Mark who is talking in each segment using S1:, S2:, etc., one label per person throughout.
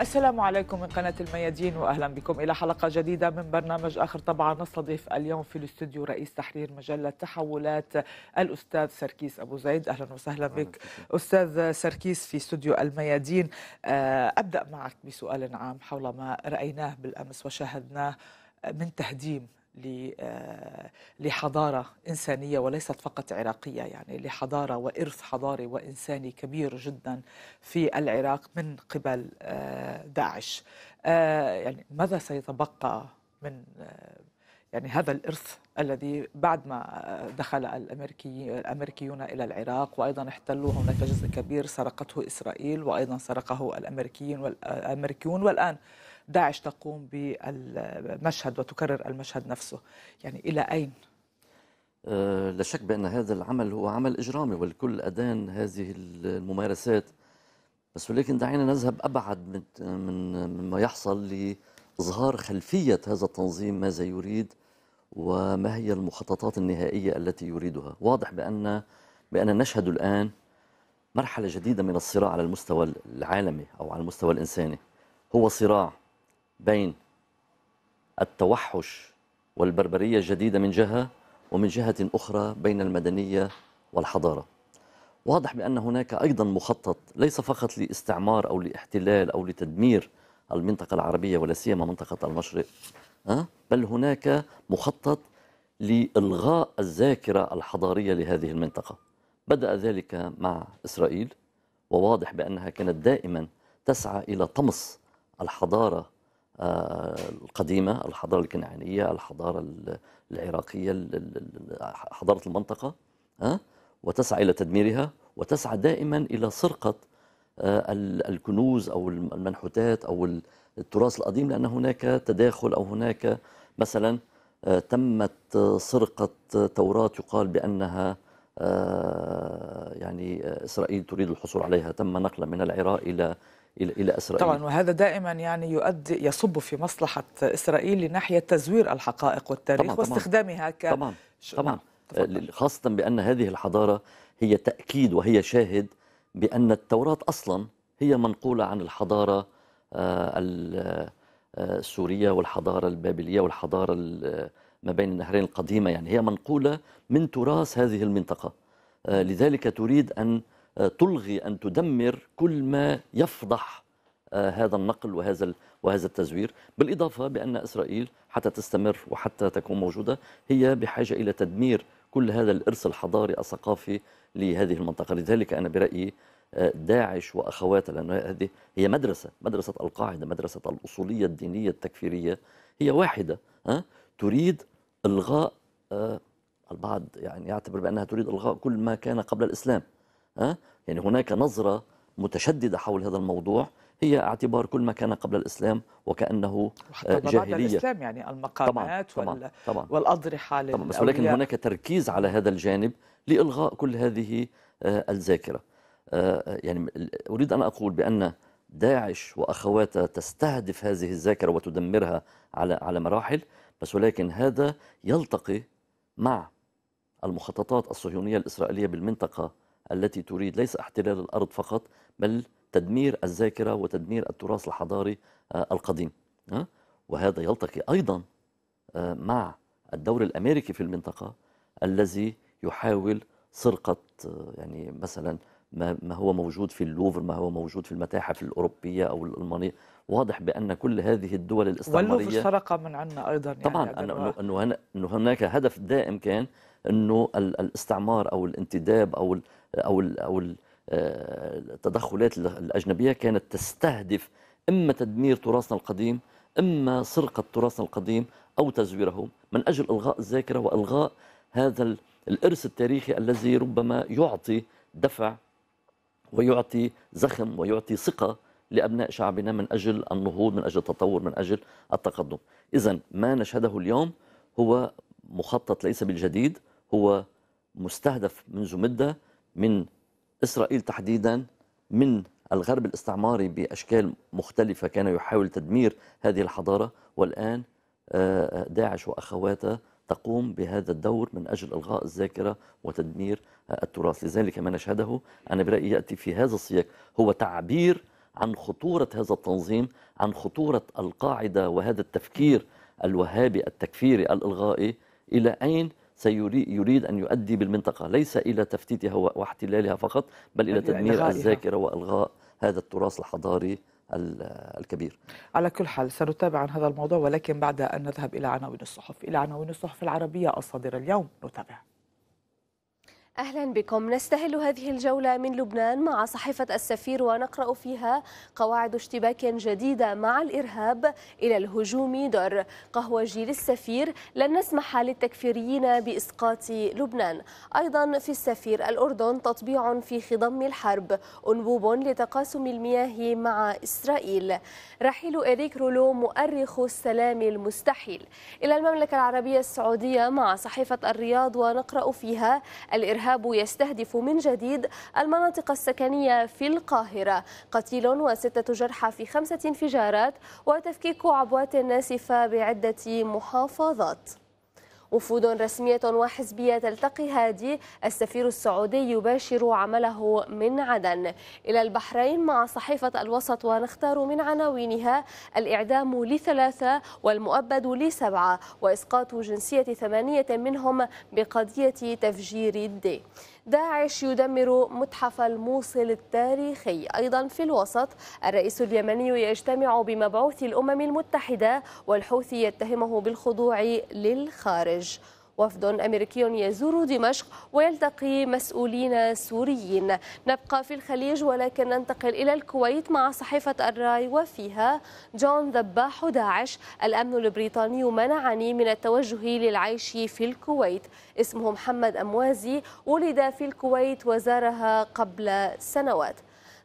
S1: السلام عليكم من قناة الميادين وأهلا بكم إلى حلقة جديدة من برنامج آخر طبعا نستضيف اليوم في الاستوديو رئيس تحرير مجلة تحولات الأستاذ سركيس أبو زيد أهلا وسهلا بك أستاذ سركيس في استوديو الميادين آه، أبدأ معك بسؤال عام حول ما رأيناه بالأمس وشاهدناه من تهديم آه، لحضارة إنسانية وليست فقط عراقية يعني لحضارة وإرث حضاري وإنساني كبير جدا في العراق من قبل آه، داعش آه، يعني ماذا سيتبقى من يعني هذا الإرث الذي بعد ما دخل الأمريكي الأمريكيون إلى العراق وأيضا احتلوا هناك جزء كبير سرقته إسرائيل وأيضا سرقه الأمريكيين والأمريكيون والآن داعش تقوم بالمشهد وتكرر المشهد نفسه يعني
S2: إلى أين؟ أه، لا شك بأن هذا العمل هو عمل إجرامي والكل أدان هذه الممارسات بس ولكن دعينا نذهب أبعد من مما يحصل لإظهار خلفية هذا التنظيم ماذا يريد وما هي المخططات النهائية التي يريدها واضح بأن بأننا نشهد الآن مرحلة جديدة من الصراع على المستوى العالمي أو على المستوى الإنساني هو صراع بين التوحش والبربرية الجديدة من جهة ومن جهة أخرى بين المدنية والحضارة واضح بأن هناك أيضا مخطط ليس فقط لاستعمار أو لاحتلال أو لتدمير المنطقة العربية ولا سيما منطقة المشرق بل هناك مخطط لإلغاء الذاكرة الحضارية لهذه المنطقة بدأ ذلك مع إسرائيل وواضح بأنها كانت دائما تسعى إلى طمس الحضارة القديمة الحضارة الكنعانية الحضارة العراقية حضارة المنطقة وتسعى إلى تدميرها وتسعى دائما إلى سرقة آه، الكنوز أو المنحوتات أو التراث القديم لأن هناك تداخل أو هناك مثلا آه، تمت سرقة توراة يقال بأنها آه، يعني إسرائيل تريد الحصول عليها تم نقلها من العراق إلى الى الى اسرائيل طبعا
S1: وهذا دائما يعني يؤدي يصب في مصلحه اسرائيل لناحيه تزوير الحقائق والتاريخ طبعاً واستخدامها ك طبعا
S2: طبعا نعم، آه، خاصه بان هذه الحضاره هي تاكيد وهي شاهد بان التوراه اصلا هي منقوله عن الحضاره آه، آه، السوريه والحضاره البابليه والحضاره ما بين النهرين القديمه يعني هي منقوله من تراث هذه المنطقه لذلك تريد ان تلغي أن تدمر كل ما يفضح آه، هذا النقل وهذا وهذا التزوير بالإضافة بأن إسرائيل حتى تستمر وحتى تكون موجودة هي بحاجة إلى تدمير كل هذا الإرث الحضاري الثقافي لهذه المنطقة لذلك أنا برأيي آه، داعش وأخواتها لأن هذه هي مدرسة مدرسة القاعدة مدرسة الأصولية الدينية التكفيرية هي واحدة آه، تريد إلغاء البعض يعني يعتبر بأنها تريد إلغاء كل ما كان قبل الإسلام يعني هناك نظرة متشددة حول هذا الموضوع هي اعتبار كل ما كان قبل الإسلام وكأنه جاهلية بعد الإسلام
S1: يعني المقامات طبعاً طبعاً والأضرحة
S2: طبعاً بس ولكن هناك تركيز على هذا الجانب لإلغاء كل هذه آه، الذاكرة آه، آه، يعني أريد أن أقول بأن داعش وأخواتها تستهدف هذه الذاكرة وتدمرها على على مراحل بس ولكن هذا يلتقي مع المخططات الصهيونية الإسرائيلية بالمنطقة التي تريد ليس احتلال الأرض فقط بل تدمير الذاكرة وتدمير التراث الحضاري آه، القديم وهذا يلتقي أيضا آه، مع الدور الأمريكي في المنطقة الذي يحاول سرقة آه، يعني مثلا ما هو موجود في اللوفر ما هو موجود في المتاحف الأوروبية أو الألمانية واضح بأن كل هذه الدول الاستعمارية واللوفر
S1: سرق من عنا أيضا يعني طبعا
S2: أنه هناك هدف دائم كان أنه الاستعمار أو الانتداب أو او ال او ال آه، التدخلات الاجنبيه كانت تستهدف اما تدمير تراثنا القديم اما سرقه تراثنا القديم او تزويره من اجل الغاء الذاكره والغاء هذا الارث التاريخي الذي ربما يعطي دفع ويعطي زخم ويعطي ثقه لابناء شعبنا من اجل النهوض من اجل التطور من اجل التقدم اذا ما نشهده اليوم هو مخطط ليس بالجديد هو مستهدف منذ مده من إسرائيل تحديدا من الغرب الاستعماري بأشكال مختلفة كان يحاول تدمير هذه الحضارة والآن آه، آه، داعش وأخواتها تقوم بهذا الدور من أجل إلغاء الذاكرة وتدمير آه، التراث لذلك ما نشهده أنا برأيي يأتي في هذا السياق هو تعبير عن خطورة هذا التنظيم عن خطورة القاعدة وهذا التفكير الوهابي التكفيري الإلغائي إلى أين سيريد أن يؤدي بالمنطقة ليس إلى تفتيتها واحتلالها فقط بل إلى يعني تدمير الذاكرة وإلغاء هذا التراث الحضاري الكبير
S1: على كل حال سنتابع عن هذا الموضوع ولكن بعد أن نذهب إلى عناوين الصحف إلى عناوين الصحف العربية الصادرة اليوم نتابع
S3: أهلا بكم نستهل هذه الجولة من لبنان مع صحيفة السفير ونقرأ فيها قواعد اشتباك جديدة مع الإرهاب إلى الهجوم در قهوة جيل السفير لن نسمح للتكفيريين بإسقاط لبنان أيضا في السفير الأردن تطبيع في خضم الحرب أنبوب لتقاسم المياه مع إسرائيل رحيل إريك رولو مؤرخ السلام المستحيل إلى المملكة العربية السعودية مع صحيفة الرياض ونقرأ فيها الإرهاب الإرهاب يستهدف من جديد المناطق السكنية في القاهرة قتيل وستة جرحى في خمسة انفجارات وتفكيك عبوات ناسفة بعدة محافظات وفود رسمية وحزبية تلتقي هادي السفير السعودي يباشر عمله من عدن إلى البحرين مع صحيفة الوسط ونختار من عناوينها الإعدام لثلاثة والمؤبد لسبعة وإسقاط جنسية ثمانية منهم بقضية تفجير الدي داعش يدمر متحف الموصل التاريخي أيضا في الوسط الرئيس اليمني يجتمع بمبعوث الأمم المتحدة والحوثي يتهمه بالخضوع للخارج وفد أمريكي يزور دمشق ويلتقي مسؤولين سوريين نبقى في الخليج ولكن ننتقل إلى الكويت مع صحيفة الراي وفيها جون ذباح داعش الأمن البريطاني منعني من التوجه للعيش في الكويت اسمه محمد أموازي ولد في الكويت وزارها قبل سنوات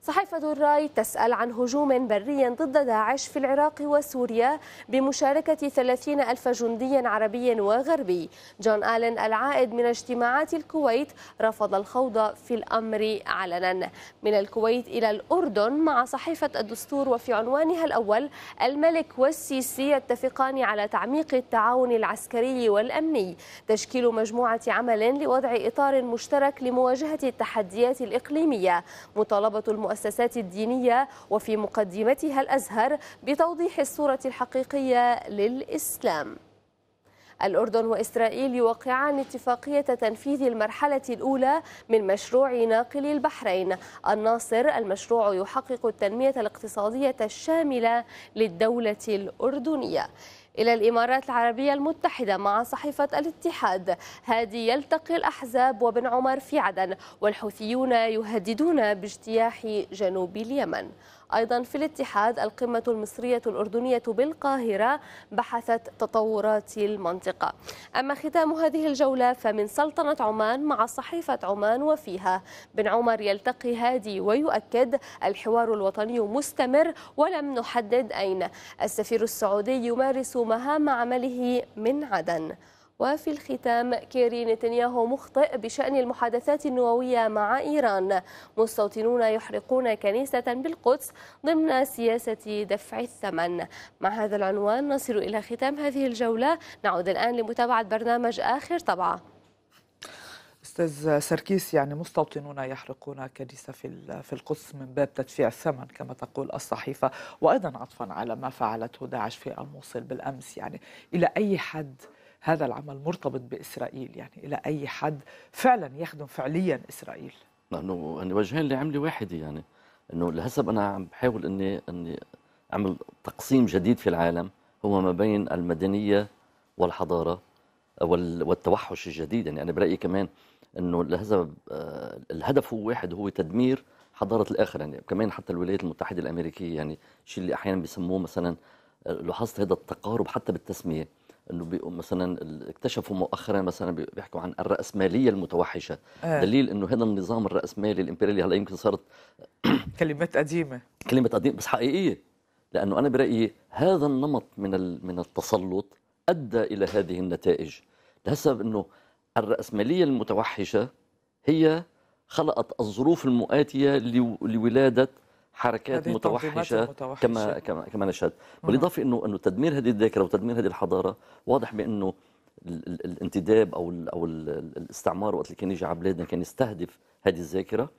S3: صحيفة الراي تسأل عن هجوم بري ضد داعش في العراق وسوريا بمشاركة 30 ألف جندي عربي وغربي جون آلن العائد من اجتماعات الكويت رفض الخوض في الأمر علنا من الكويت إلى الأردن مع صحيفة الدستور وفي عنوانها الأول الملك والسيسي يتفقان على تعميق التعاون العسكري والأمني تشكيل مجموعة عمل لوضع إطار مشترك لمواجهة التحديات الإقليمية مطالبة المؤسسة المؤسسات الدينية وفي مقدمتها الأزهر بتوضيح الصورة الحقيقية للإسلام الأردن وإسرائيل يوقعان اتفاقية تنفيذ المرحلة الأولى من مشروع ناقل البحرين الناصر المشروع يحقق التنمية الاقتصادية الشاملة للدولة الأردنية إلى الإمارات العربية المتحدة مع صحيفة الاتحاد هادي يلتقي الأحزاب وبن عمر في عدن والحوثيون يهددون باجتياح جنوب اليمن أيضا في الاتحاد القمة المصرية الأردنية بالقاهرة بحثت تطورات المنطقة أما ختام هذه الجولة فمن سلطنة عمان مع صحيفة عمان وفيها بن عمر يلتقي هادي ويؤكد الحوار الوطني مستمر ولم نحدد أين السفير السعودي يمارس مهام عمله من عدن وفي الختام كيري نتنياهو مخطئ بشأن المحادثات النووية مع إيران مستوطنون يحرقون كنيسة بالقدس ضمن سياسة دفع الثمن مع هذا العنوان نصل إلى ختام هذه الجولة نعود الآن لمتابعة برنامج آخر طبعة
S1: استاذ سركيس يعني مستوطنون يحرقون كنيسه في في القدس من باب تدفيع الثمن كما تقول الصحيفه وايضا عطفا على ما فعلته داعش في الموصل بالامس يعني الى اي حد هذا العمل مرتبط بإسرائيل يعني إلى أي حد فعلا يخدم فعليا إسرائيل
S2: لأنه يعني وجهين لعملة واحدة يعني أنه لهسب أنا عم بحاول أني أني أعمل تقسيم جديد في العالم هو ما بين المدنية والحضارة والتوحش الجديد يعني أنا برأيي كمان أنه لهذا آه، الهدف هو واحد هو تدمير حضارة الآخر يعني كمان حتى الولايات المتحدة الأمريكية يعني الشيء اللي أحيانا بيسموه مثلا آه، لاحظت هذا التقارب حتى بالتسمية انه مثلا اكتشفوا مؤخرا مثلا بيحكوا عن الراسماليه المتوحشه آه. دليل انه هذا النظام الراسمالي الامبريالي هلا يمكن صارت كلمات قديمه كلمه قديمه بس حقيقيه لانه انا برايي هذا النمط من من التسلط ادى الى هذه النتائج لهسه انه الراسماليه المتوحشه هي خلقت الظروف المؤاتيه لولاده حركات متوحشة, متوحشة كما كما كما نشهد بالاضافه انه انه تدمير هذه الذاكره وتدمير هذه الحضاره واضح بانه الانتداب او او الاستعمار وقت اللي كان يجي على بلادنا كان يستهدف هذه الذاكره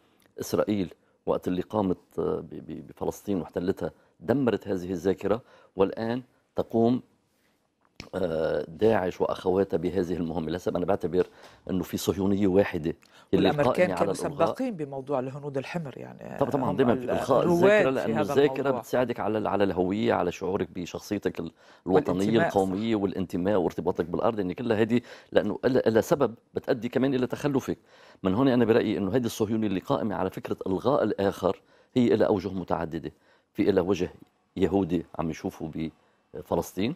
S2: اسرائيل وقت اللي قامت آه، بفلسطين واحتلتها دمرت هذه الذاكره والان تقوم آه، داعش واخواتها بهذه المهمه لسه انا بعتبر انه في صهيونيه واحده اللي الامريكان كانوا سباقين
S1: بموضوع الهنود الحمر يعني آه، طبعا طبعا دائما الغاء الذاكره لانه الذاكره
S2: بتساعدك على على الهويه على شعورك بشخصيتك الوطنيه القوميه والانتماء وارتباطك بالارض يعني كلها هذه لانه لها سبب بتؤدي كمان الى تخلفك من هون انا برايي انه هذه الصهيونيه اللي قائمه على فكره الغاء الاخر هي لها اوجه متعدده في لها وجه يهودي عم يشوفه بفلسطين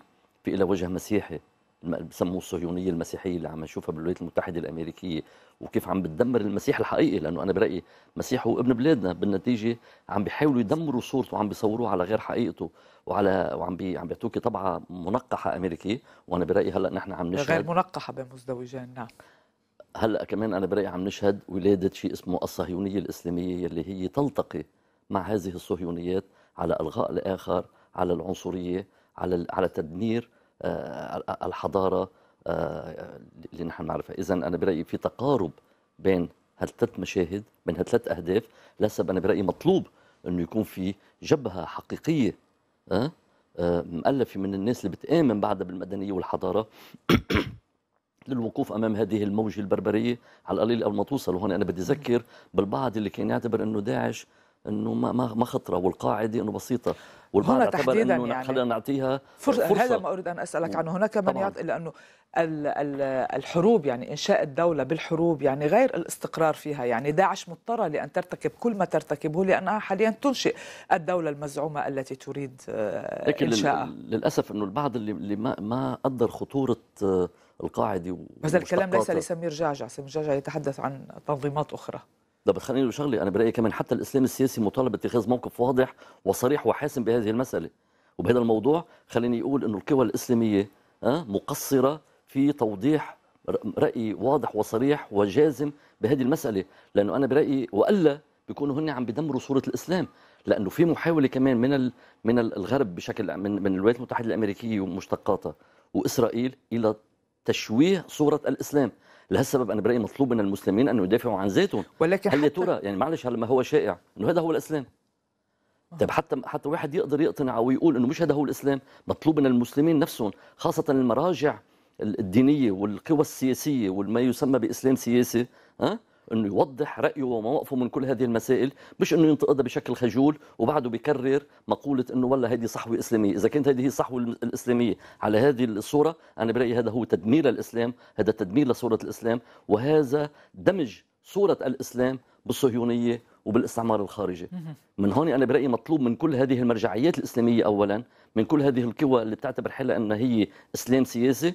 S2: في إلى وجه مسيحي بسموه الصهيونيه المسيحيه اللي عم نشوفها بالولايات المتحده الامريكيه وكيف عم بتدمر المسيح الحقيقي لانه انا برايي مسيح هو ابن بلادنا بالنتيجه عم بيحاولوا يدمروا صورته وعم بيصوروه على غير حقيقته وعلى وعم بي عم بيعطوك طبعه منقحه امريكيه وانا برايي هلا نحن عم نشهد غير
S1: منقحه بين مزدوجين نعم
S2: هلا كمان انا برايي عم نشهد ولاده شيء اسمه الصهيونيه الاسلاميه اللي هي تلتقي مع هذه الصهيونيات على الغاء الاخر على العنصريه على على تدمير آه، الحضاره اللي آه، نحن نعرفها اذا انا برايي في تقارب بين هالثلاث مشاهد بين هالثلاث اهداف لسبب انا برايي مطلوب انه يكون في جبهه حقيقيه أه؟, آه، مؤلفه من الناس اللي بتآمن بعدها بالمدنيه والحضاره للوقوف امام هذه الموجه البربريه على القليل قبل ما توصل وهون انا بدي اذكر بالبعض اللي كان يعتبر انه داعش انه ما ما خطره والقاعده انه بسيطه والبعض اعتبر انه يعني خلينا نعطيها فرصة, فرصة هذا ما اريد
S1: ان اسالك عنه هناك من يعطي لانه الحروب يعني انشاء الدوله بالحروب يعني غير الاستقرار فيها يعني داعش مضطره لان ترتكب كل ما ترتكبه لانها حاليا تنشئ الدوله المزعومه التي تريد آه، لكن انشاءها
S2: للاسف انه البعض اللي ما قدر خطوره آه، القاعده هذا الكلام ليس لسمير
S1: جعجع سمير جعجع يتحدث عن تنظيمات اخرى
S2: ده بتخليني شغله انا برايي كمان حتى الاسلام السياسي مطالب باتخاذ موقف واضح وصريح وحاسم بهذه المساله وبهذا الموضوع خليني اقول انه القوى الاسلاميه آه، مقصره في توضيح راي واضح وصريح وجازم بهذه المساله لانه انا برايي والا بيكونوا هن عم بيدمروا صوره الاسلام لانه في محاوله كمان من من الغرب بشكل من من الولايات المتحده الامريكيه ومشتقاتها واسرائيل الى تشويه صوره الاسلام لهالسبب انا برايي مطلوب من المسلمين ان يدافعوا عن ذاتهم ولكن هل يا ترى يعني معلش هل ما هو شائع انه هذا هو الاسلام طيب حتى حتى واحد يقدر يقتنع ويقول انه مش هذا هو الاسلام مطلوب من المسلمين نفسهم خاصه المراجع الدينيه والقوى السياسيه والما يسمى باسلام سياسي ها انه يوضح رايه ومواقفه من كل هذه المسائل مش انه ينتقدها بشكل خجول وبعده بكرر مقوله انه والله هذه صحوه اسلاميه اذا كانت هذه الصحوه الاسلاميه على هذه الصوره انا برايي هذا هو تدمير للاسلام هذا تدمير لصوره الاسلام وهذا دمج صوره الاسلام بالصهيونيه وبالاستعمار الخارجي من هون انا برايي مطلوب من كل هذه المرجعيات الاسلاميه اولا من كل هذه القوى اللي بتعتبر حالها انها هي اسلام سياسي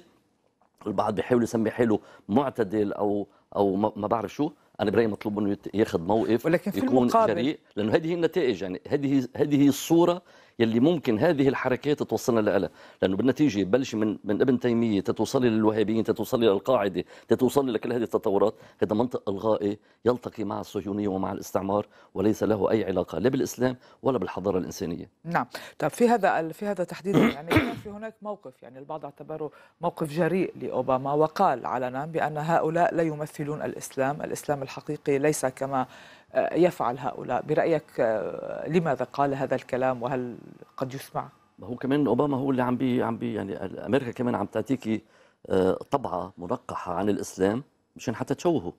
S2: البعض بيحاول يسمي حاله معتدل او او ما بعرف شو انا برايي مطلوب انه ياخذ موقف ولكن في يكون المقابل جريء لانه هذه النتائج يعني هذه هذه الصوره يلي ممكن هذه الحركات توصلنا لها لانه بالنتيجه بلش من من ابن تيميه تتوصلي للوهابيين تتوصلي للقاعده تتوصلي لكل هذه التطورات هذا منطق الغائي يلتقي مع الصهيونيه ومع الاستعمار وليس له اي علاقه لا بالاسلام ولا بالحضاره الانسانيه نعم طب في هذا في هذا
S1: تحديدا يعني كان في هناك موقف يعني البعض اعتبره
S2: موقف جريء لاوباما وقال علنا
S1: بان هؤلاء لا يمثلون الاسلام الاسلام الحقيقي ليس كما آه، يفعل
S2: هؤلاء برأيك آه، لماذا قال هذا الكلام وهل قد يسمع؟ هو كمان أوباما هو اللي عم بي عم بي يعني أمريكا كمان عم تعطيكي آه، طبعة منقحة عن الإسلام مشان حتى تشوهه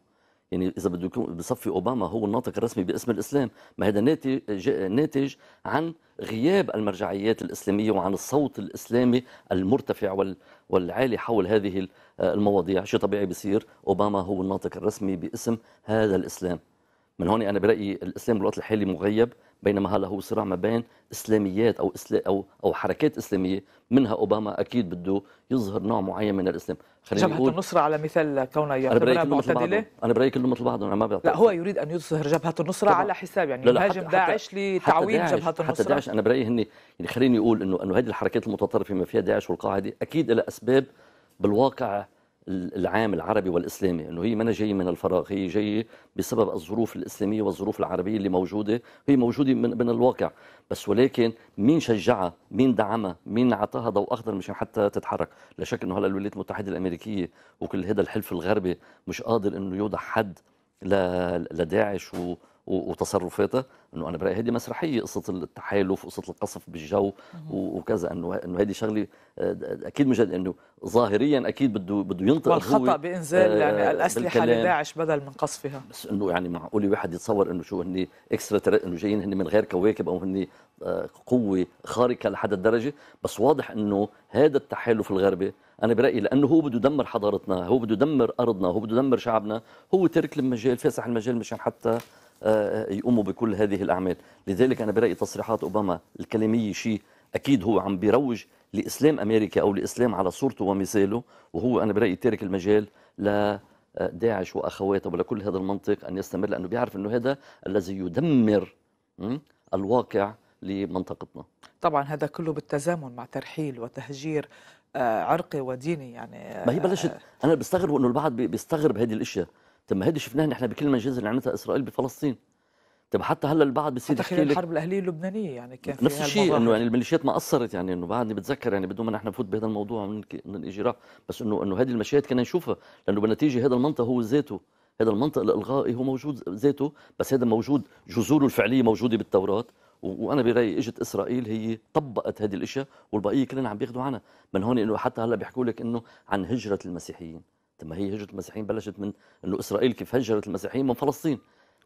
S2: يعني اذا بده يكون بصفي اوباما هو الناطق الرسمي باسم الاسلام ما هذا ناتج ناتج عن غياب المرجعيات الاسلاميه وعن الصوت الاسلامي المرتفع والعالي حول هذه المواضيع شيء طبيعي بصير اوباما هو الناطق الرسمي باسم هذا الاسلام من هون انا برايي الاسلام بالوقت الحالي مغيب بينما هلا هو صراع ما بين اسلاميات او إسلا او او حركات اسلاميه منها اوباما اكيد بده يظهر نوع معين من الاسلام خلينا جبهه النصره على مثال
S1: كونها يعتبرها معتدله
S2: انا برايي كله مثل بعضهم انا ما بعتقد لا
S1: هو يريد ان يظهر جبهه النصره طبعا. على حساب يعني يهاجم داعش لتعويض جبهه النصره حتى داعش انا
S2: برايي هن يعني خليني اقول انه انه هذه الحركات المتطرفه ما فيها داعش والقاعده اكيد لها اسباب بالواقع العام العربي والاسلامي انه هي ما جايه من الفراغ هي جايه بسبب الظروف الاسلاميه والظروف العربيه اللي موجوده هي موجوده من, من الواقع بس ولكن مين شجعها مين دعمها مين اعطاها ضوء اخضر مشان حتى تتحرك لا شك انه هلا الولايات المتحده الامريكيه وكل هذا الحلف الغربي مش قادر انه يوضع حد لداعش وتصرفاتها انه انا برايي هذه مسرحيه قصه التحالف قصه القصف بالجو وكذا انه انه هذه شغله آه، اكيد مش انه ظاهريا اكيد بده بده ينطق والخطا بانزال آه يعني الاسلحه لداعش
S1: بدل من قصفها
S2: بس انه يعني معقول واحد يتصور انه شو هن اكسترا انه جايين هن من غير كواكب او هن آه، قوه خارقه لحد الدرجه بس واضح انه هذا التحالف الغربي انا برايي لانه هو بده يدمر حضارتنا هو بده يدمر ارضنا هو بده يدمر شعبنا هو ترك المجال فاسح المجال مشان حتى يقوموا بكل هذه الأعمال لذلك أنا برأيي تصريحات أوباما الكلامية شيء أكيد هو عم بيروج لإسلام أمريكا أو لإسلام على صورته ومثاله وهو أنا برأيي تارك المجال ل آه، داعش واخواته ولكل هذا المنطق ان يستمر لانه بيعرف انه هذا الذي يدمر الواقع لمنطقتنا
S1: طبعا هذا كله بالتزامن مع ترحيل وتهجير آه، عرقي وديني يعني ما هي بلشت آه،
S2: انا بستغرب انه البعض بيستغرب هذه الاشياء طب ما هيدي شفناها نحن بكل المجازر اللي عملتها اسرائيل بفلسطين طب حتى هلا البعض بصير يحكي لك الحرب
S1: الاهليه اللبنانيه يعني كان نفس الشيء انه يعني
S2: الميليشيات ما قصرت يعني انه بعدني بتذكر يعني بدون ما نحن نفوت بهذا الموضوع من الاجراء بس انه انه هذه المشاهد كنا نشوفها لانه بالنتيجه هذا المنطق هو ذاته هذا المنطق الالغائي هو موجود ذاته بس هذا موجود جذوره الفعليه موجوده بالتوراه وانا برايي اجت اسرائيل هي طبقت هذه الاشياء والبقيه كلنا عم بياخذوا عنها من هون انه حتى هلا بيحكوا لك انه عن هجره المسيحيين طب ما هي هجره المسيحيين بلشت من انه اسرائيل كيف هجرت المسيحيين من فلسطين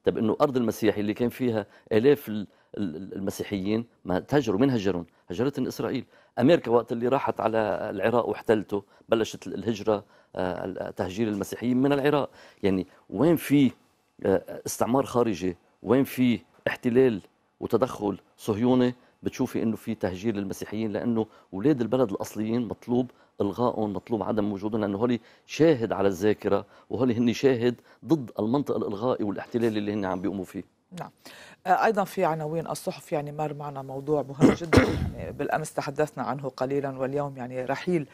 S2: طب انه ارض المسيحي اللي كان فيها الاف المسيحيين ما تهجروا مين هجرهم هجرتهم اسرائيل امريكا وقت اللي راحت على العراق واحتلته بلشت الهجره آه، تهجير المسيحيين من العراق يعني وين في آه، استعمار خارجي وين في احتلال وتدخل صهيوني بتشوفي انه في تهجير للمسيحيين لانه اولاد البلد الاصليين مطلوب الغائهم مطلوب عدم وجودهم لانه هولي شاهد على الذاكره وهولي هن شاهد ضد المنطق الالغائي والاحتلال اللي هن عم بيقوموا فيه
S1: نعم آه، ايضا في عناوين الصحف يعني مر معنا موضوع مهم جدا يعني بالامس تحدثنا عنه قليلا واليوم يعني رحيل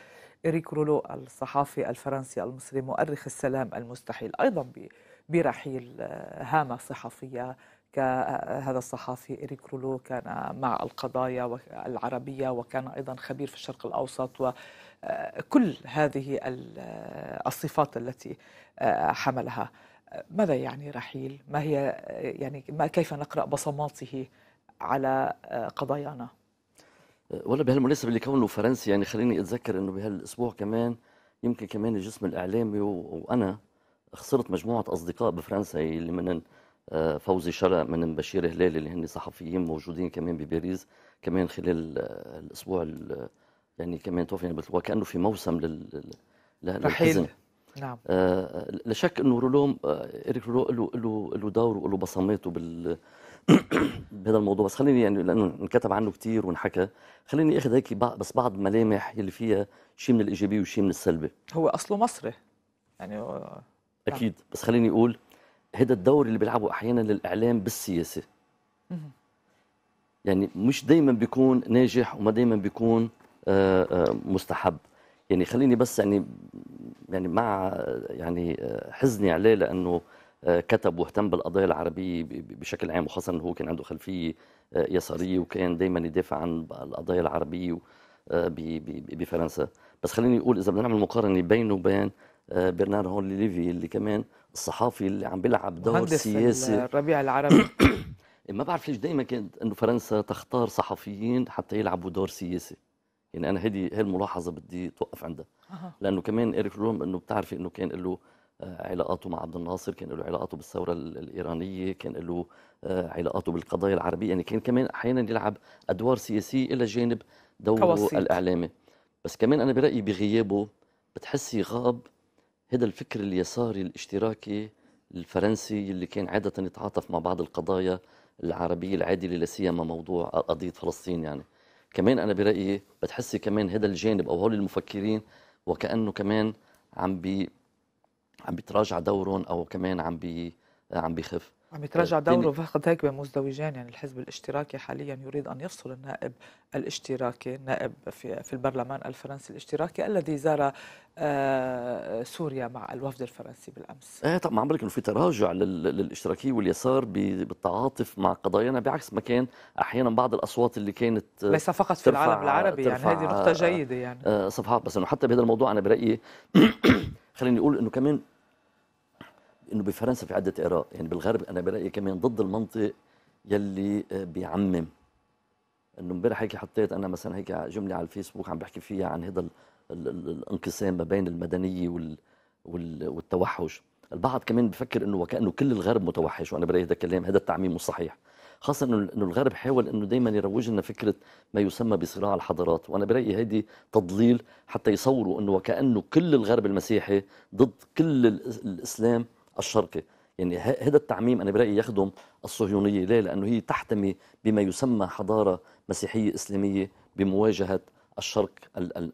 S1: إريك رولو الصحافي الفرنسي المصري مؤرخ السلام المستحيل أيضا برحيل آه، هامة صحفية كهذا آه، الصحافي إريك رولو كان مع القضايا العربية وكان أيضا خبير في الشرق الأوسط كل هذه الصفات التي آه، حملها ماذا يعني رحيل ما هي آه، يعني ما كيف نقرا بصماته على آه، قضايانا
S2: ولا بهالمناسبة لكونه فرنسي يعني خليني اتذكر انه بهالاسبوع كمان يمكن كمان الجسم الاعلامي وانا خسرت مجموعة اصدقاء بفرنسا اللي من فوزي شرع من بشير هلال اللي هن صحفيين موجودين كمان بباريس كمان خلال الاسبوع يعني كما توفي يعني وكانه في موسم لل رحيل نعم آه، لا شك انه رولوم اريك آه، رولو له له له دور وله بصماته بال بهذا الموضوع بس خليني يعني لانه انكتب عنه كثير وانحكى خليني اخذ هيك بس بعض ملامح اللي فيها شيء من الايجابيه وشيء من السلبي
S1: هو اصله مصري
S2: يعني هو... نعم. اكيد بس خليني اقول هذا الدور اللي بيلعبه احيانا للاعلام بالسياسه يعني مش دائما بيكون ناجح وما دائما بيكون مستحب يعني خليني بس يعني يعني مع يعني حزني عليه لانه كتب واهتم بالقضايا العربيه بشكل عام وخاصه انه هو كان عنده خلفيه يساريه وكان دائما يدافع عن القضايا العربيه بفرنسا بس خليني اقول اذا بدنا نعمل مقارنه بينه وبين برنار هون ليفي اللي كمان الصحافي اللي عم بيلعب دور سياسي الربيع العربي ما بعرف ليش دائما كانت انه فرنسا تختار صحفيين حتى يلعبوا دور سياسي يعني انا هذه الملاحظه بدي توقف عندها لانه كمان ايريك روم انه بتعرفي انه كان له آه، علاقاته مع عبد الناصر كان له علاقاته بالثوره الايرانيه كان له آه، علاقاته بالقضايا العربيه يعني كان كمان احيانا يلعب ادوار سياسيه الى جانب دوره الاعلامي بس كمان انا برايي بغيابه بتحسي غاب هذا الفكر اليساري الاشتراكي الفرنسي اللي كان عاده يتعاطف مع بعض القضايا العربيه العادله لا سيما موضوع قضيه فلسطين يعني كمان انا برايي بتحسي كمان هذا الجانب او هول المفكرين وكانه كمان عم بي عم بيتراجع دورهم او كمان عم بي عم بيخف
S1: عم يتراجع طيب، دوره فقط هيك بين مزدوجين يعني الحزب الاشتراكي حاليا يريد ان يفصل النائب الاشتراكي النائب في, في البرلمان الفرنسي الاشتراكي الذي زار آه، سوريا مع الوفد الفرنسي بالامس
S2: ايه طبعا عم بقول في تراجع للاشتراكيه واليسار بالتعاطف مع قضايانا بعكس ما كان احيانا بعض الاصوات اللي كانت آه، ليس فقط في العالم العربي يعني هذه نقطه جيده يعني آه، صفحات بس انه حتى بهذا الموضوع انا برايي خليني اقول انه كمان انه بفرنسا في عده اراء يعني بالغرب انا برايي كمان ضد المنطق يلي آه، بيعمم انه امبارح هيك حطيت انا مثلا هيك جمله على الفيسبوك عم بحكي فيها عن هذا الانقسام ما بين المدنيه وال والتوحش البعض كمان بفكر انه وكانه كل الغرب متوحش وانا برايي هذا الكلام هذا التعميم مش صحيح خاصة انه الغرب حاول انه دائما يروج لنا فكرة ما يسمى بصراع الحضارات، وانا برايي هيدي تضليل حتى يصوروا انه وكانه كل الغرب المسيحي ضد كل الاسلام الشرقي يعني هذا التعميم أنا برأيي يخدم الصهيونية ليه؟ لأنه هي تحتمي بما يسمى حضارة مسيحية إسلامية بمواجهة الشرق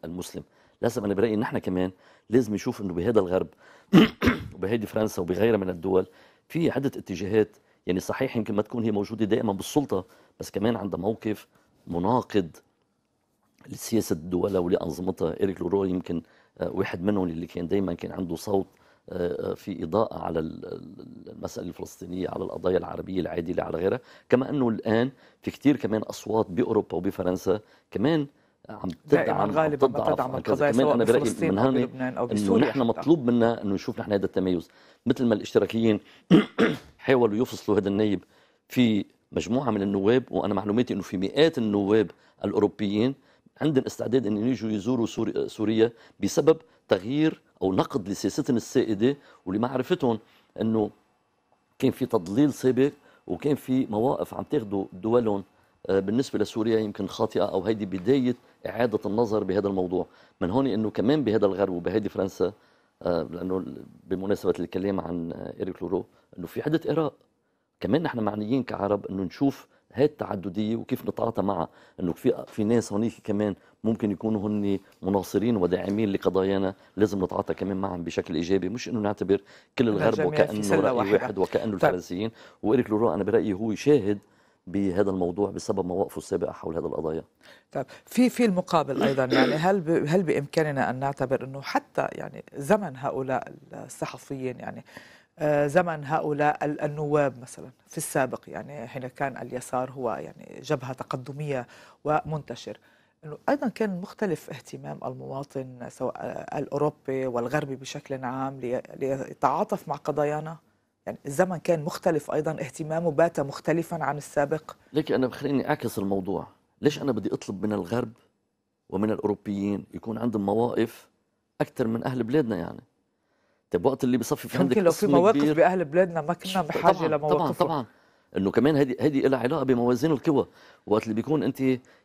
S2: المسلم لازم أنا برأيي نحن كمان لازم نشوف أنه بهذا الغرب وبهيدي فرنسا وبغيرها من الدول في عدة اتجاهات يعني صحيح يمكن ما تكون هي موجودة دائما بالسلطة بس كمان عندها موقف مناقض لسياسة الدول ولأنظمتها إيريك لورو يمكن آه، واحد منهم اللي كان دائما كان عنده صوت في إضاءة على المسألة الفلسطينية على القضايا العربية العادلة على غيرها كما أنه الآن في كتير كمان أصوات بأوروبا وبفرنسا كمان عم تدعم عم تدعم القضايا كمان انا برايي من هون انه نحن مطلوب منا انه نشوف نحن هذا التميز مثل ما الاشتراكيين حاولوا يفصلوا هذا النيب في مجموعه من النواب وانا معلوماتي انه في مئات النواب الاوروبيين عندهم استعداد ان يجوا يزوروا سوريا بسبب تغيير او نقد لسياستهم السائده ولمعرفتهم انه كان في تضليل سابق وكان في مواقف عم تاخذوا دولهم آه، بالنسبه لسوريا يمكن خاطئه او هيدي بدايه اعاده النظر بهذا الموضوع من هون انه كمان بهذا الغرب وبهيدي فرنسا آه، لانه بمناسبه الكلام عن آه، ايريك لورو انه في عده اراء كمان نحن معنيين كعرب انه نشوف هاي التعدديه وكيف نتعاطى معها انه في في ناس هونيك كمان ممكن يكونوا هن مناصرين وداعمين لقضايانا لازم نتعاطى كمان معهم بشكل ايجابي مش انه نعتبر كل الغرب وكانه راي واحدة. واحد وكانه طيب. الفرنسيين واريك لورو انا برايي هو شاهد بهذا الموضوع بسبب مواقفه السابقه حول هذه القضايا. طيب في في المقابل
S1: ايضا يعني هل ب هل بامكاننا ان نعتبر انه حتى يعني زمن هؤلاء الصحفيين يعني آه، زمن هؤلاء النواب مثلا في السابق يعني حين كان اليسار هو يعني جبهة تقدمية ومنتشر انه ايضا كان مختلف اهتمام المواطن سواء الاوروبي والغربي بشكل عام ليتعاطف مع قضايانا يعني الزمن كان مختلف ايضا اهتمامه بات مختلفا عن السابق
S2: ليك انا بخليني اعكس الموضوع ليش انا بدي اطلب من الغرب ومن الاوروبيين يكون عندهم مواقف اكثر من اهل بلادنا يعني طيب وقت اللي بيصفي في عندك يمكن لو في مواقف كبير. باهل
S1: بلادنا ما كنا بحاجه لمواقف طبعا طبعا
S2: انه كمان هذه هذه لها علاقه بموازين القوى وقت اللي بيكون انت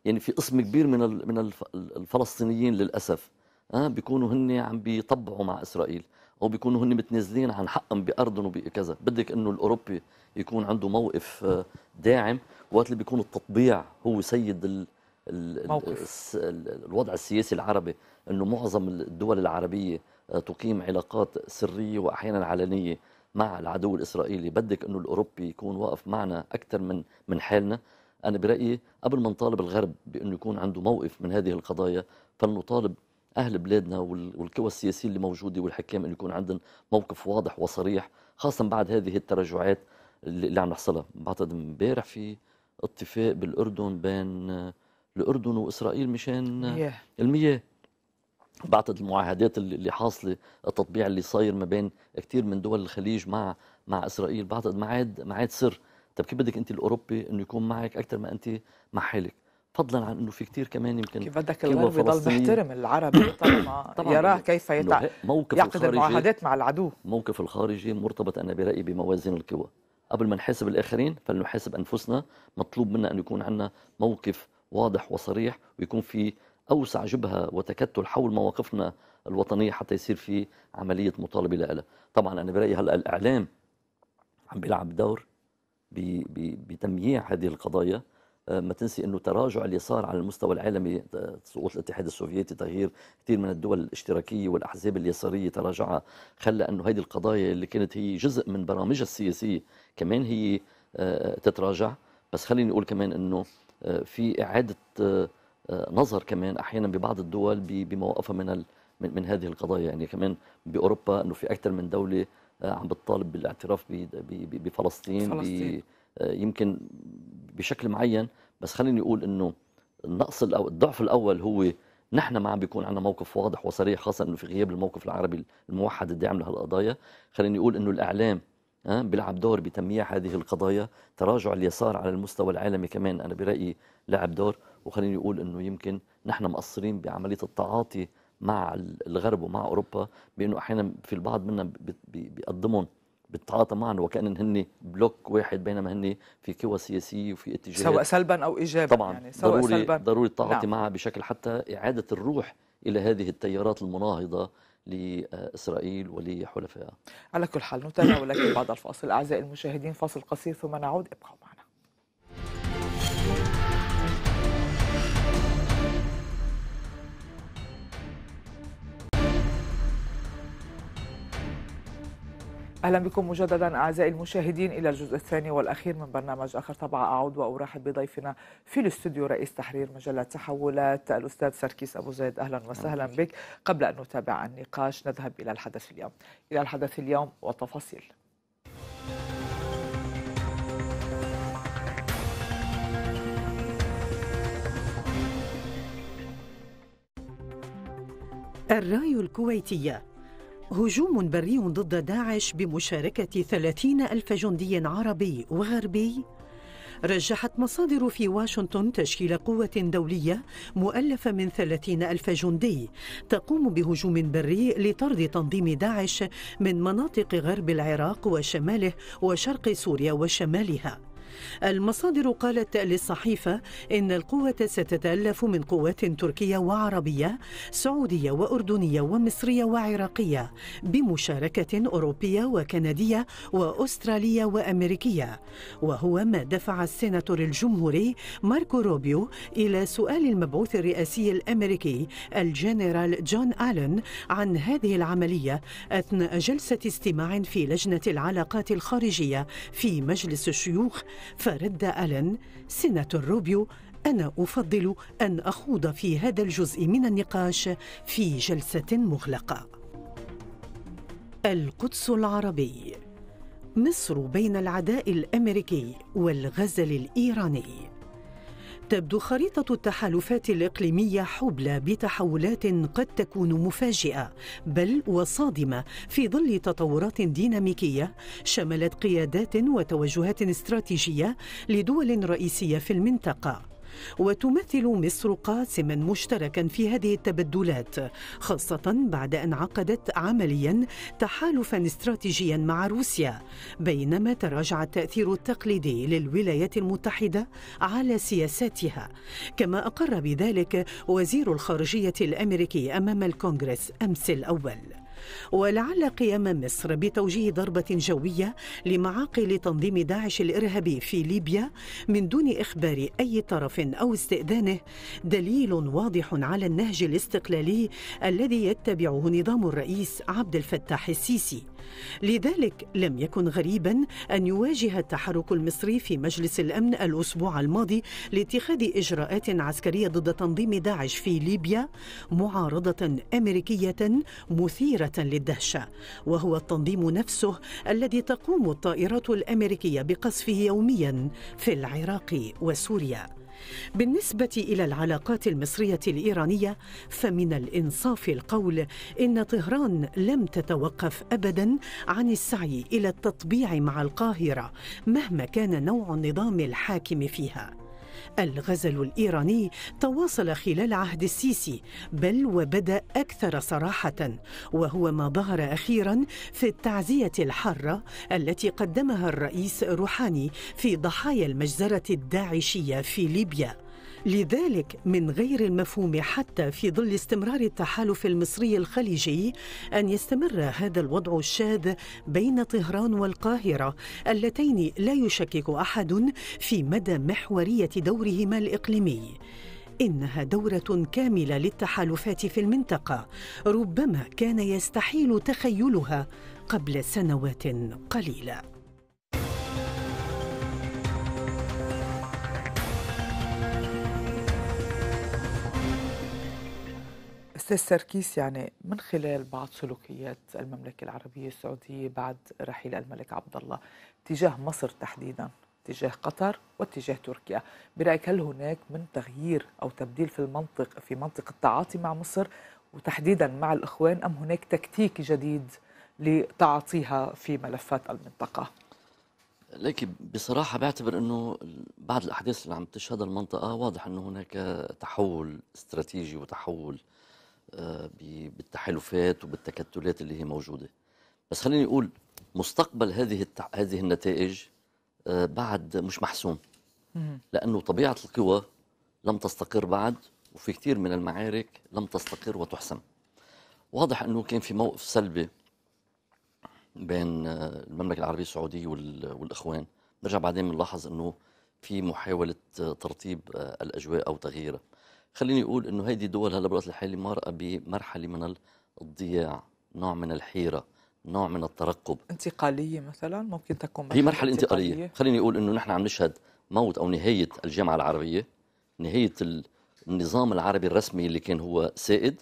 S2: يعني في قسم كبير من من الفلسطينيين للاسف اه بيكونوا هن عم بيطبعوا مع اسرائيل او بيكونوا هن متنازلين عن حقهم بارضهم وبكذا بدك انه الاوروبي يكون عنده موقف آه، داعم وقت اللي بيكون التطبيع هو سيد ال الوضع السياسي العربي انه معظم الدول العربيه تقيم علاقات سرية وأحيانا علنية مع العدو الإسرائيلي بدك أنه الأوروبي يكون واقف معنا أكثر من من حالنا أنا برأيي قبل ما نطالب الغرب بأنه يكون عنده موقف من هذه القضايا فلنطالب أهل بلادنا والقوى السياسية اللي موجودة والحكام أنه يكون عندهم موقف واضح وصريح خاصة بعد هذه التراجعات اللي عم نحصلها بعتقد امبارح في اتفاق بالأردن بين الأردن وإسرائيل مشان المياه بعتقد المعاهدات اللي حاصله التطبيع اللي صاير ما بين كثير من دول الخليج مع مع اسرائيل بعتقد ما عاد ما عاد سر طب كيف بدك انت الاوروبي انه يكون معك اكثر ما انت مع حالك فضلا عن انه في كثير كمان يمكن كيف بدك الغرب يضل محترم
S1: العربي طالما يراه كيف
S2: يتع... موقف يعقد المعاهدات مع العدو موقف الخارجي مرتبط انا برايي بموازين القوى قبل ما نحاسب الاخرين فلنحاسب انفسنا مطلوب منا ان يكون عندنا موقف واضح وصريح ويكون في أوسع جبهة وتكتل حول مواقفنا الوطنية حتى يصير في عملية مطالبة لها طبعا أنا برأيي هلأ الإعلام عم بيلعب دور بتمييع هذه القضايا آه، ما تنسي انه تراجع اليسار على المستوى العالمي سقوط الاتحاد السوفيتي تغيير كثير من الدول الاشتراكيه والاحزاب اليساريه تراجعها خلى انه هذه القضايا اللي كانت هي جزء من برامجها السياسيه كمان هي آه، تتراجع بس خليني اقول كمان انه آه، في اعاده آه، نظر كمان احيانا ببعض الدول بمواقفها من من هذه القضايا يعني كمان باوروبا انه في اكثر من دوله آه، عم بتطالب بالاعتراف بفلسطين, فلسطين. آه، يمكن بشكل معين بس خليني اقول انه النقص الأول الضعف الاول هو نحن ما عم بيكون عندنا موقف واضح وصريح خاصه انه في غياب الموقف العربي الموحد الداعم لهالقضايا خليني اقول انه الاعلام بيلعب دور بتمييع هذه القضايا تراجع اليسار على المستوى العالمي كمان انا برايي لعب دور وخليني اقول انه يمكن نحن مقصرين بعمليه التعاطي مع الغرب ومع اوروبا بانه احيانا في البعض منا بيقدمهم بالتعاطى معنا وكأن هن بلوك واحد بينما هن في قوى سياسية وفي اتجاهات سواء
S1: سلبا أو إيجابا طبعا يعني سواء ضروري سلبا ضروري التعاطي نعم.
S2: معها بشكل حتى إعادة الروح إلى هذه التيارات المناهضة لإسرائيل ولحلفائها
S1: على كل حال نتابع ولكن بعد الفاصل أعزائي المشاهدين فاصل قصير ثم نعود ابقوا معنا اهلا بكم مجددا اعزائي المشاهدين الى الجزء الثاني والاخير من برنامج اخر طبعا اعود وارحب بضيفنا في الاستوديو رئيس تحرير مجله تحولات الاستاذ سركيس ابو زيد اهلا وسهلا بك قبل ان نتابع النقاش نذهب الى الحدث اليوم الى الحدث اليوم والتفاصيل
S4: الراي الكويتيه هجوم بري ضد داعش بمشاركة 30 ألف جندي عربي وغربي رجحت مصادر في واشنطن تشكيل قوة دولية مؤلفة من 30 ألف جندي تقوم بهجوم بري لطرد تنظيم داعش من مناطق غرب العراق وشماله وشرق سوريا وشمالها المصادر قالت للصحيفة إن القوة ستتألف من قوات تركية وعربية سعودية وأردنية ومصرية وعراقية بمشاركة أوروبية وكندية وأسترالية وأمريكية وهو ما دفع السيناتور الجمهوري ماركو روبيو إلى سؤال المبعوث الرئاسي الأمريكي الجنرال جون آلن عن هذه العملية أثناء جلسة استماع في لجنة العلاقات الخارجية في مجلس الشيوخ فرد ألن سيناتور روبيو أنا أفضل أن أخوض في هذا الجزء من النقاش في جلسة مغلقة. القدس العربي مصر بين العداء الأمريكي والغزل الإيراني تبدو خريطة التحالفات الإقليمية حبلى بتحولات قد تكون مفاجئة بل وصادمة في ظل تطورات ديناميكية شملت قيادات وتوجهات استراتيجية لدول رئيسية في المنطقة وتمثل مصر قاسما مشتركا في هذه التبدلات خاصة بعد أن عقدت عمليا تحالفا استراتيجيا مع روسيا بينما تراجع التأثير التقليدي للولايات المتحدة على سياساتها كما أقر بذلك وزير الخارجية الأمريكي أمام الكونغرس أمس الأول ولعل قيام مصر بتوجيه ضربة جوية لمعاقل تنظيم داعش الإرهابي في ليبيا من دون إخبار أي طرف أو استئذانه دليل واضح على النهج الاستقلالي الذي يتبعه نظام الرئيس عبد الفتاح السيسي لذلك لم يكن غريبا أن يواجه التحرك المصري في مجلس الأمن الأسبوع الماضي لاتخاذ إجراءات عسكرية ضد تنظيم داعش في ليبيا معارضة أمريكية مثيرة للدهشة وهو التنظيم نفسه الذي تقوم الطائرات الأمريكية بقصفه يوميا في العراق وسوريا بالنسبة إلى العلاقات المصرية الإيرانية فمن الإنصاف القول إن طهران لم تتوقف أبدا عن السعي إلى التطبيع مع القاهرة مهما كان نوع النظام الحاكم فيها الغزل الإيراني تواصل خلال عهد السيسي بل وبدأ أكثر صراحة وهو ما ظهر أخيرا في التعزية الحارة التي قدمها الرئيس روحاني في ضحايا المجزرة الداعشية في ليبيا لذلك من غير المفهوم حتى في ظل استمرار التحالف المصري الخليجي أن يستمر هذا الوضع الشاذ بين طهران والقاهرة اللتين لا يشكك أحد في مدى محورية دورهما الإقليمي انها دوره كامله للتحالفات في المنطقه ربما كان يستحيل تخيلها قبل سنوات قليله
S1: أستاذ سركيس يعني من خلال بعض سلوكيات المملكة العربية السعودية بعد رحيل الملك عبد الله تجاه مصر تحديدا تجاه قطر واتجاه تركيا برأيك هل هناك من تغيير أو تبديل في المنطق في منطق التعاطي مع مصر وتحديدا مع الإخوان أم هناك تكتيك جديد لتعاطيها في ملفات المنطقة
S2: لكن بصراحة بعتبر أنه بعد الأحداث اللي عم تشهدها المنطقة واضح أنه هناك تحول استراتيجي وتحول آه، بالتحالفات وبالتكتلات اللي هي موجوده بس خليني اقول مستقبل هذه التع... هذه النتائج آه، بعد مش محسوم لانه طبيعه القوى لم تستقر بعد وفي كثير من المعارك لم تستقر وتحسم واضح انه كان في موقف سلبي بين آه، المملكه العربيه السعوديه والاخوان نرجع بعدين بنلاحظ انه في محاوله ترطيب الاجواء او تغييرها خليني أقول أنه هذه الدول هلا بالوقت الحالي مارقه بمرحلة من الضياع نوع من الحيرة نوع من الترقب
S1: انتقالية مثلا ممكن تكون مرحلة هي مرحلة انتقالية. انتقالية
S2: خليني أقول أنه نحن عم نشهد موت أو نهاية الجامعة العربية نهاية النظام العربي الرسمي اللي كان هو سائد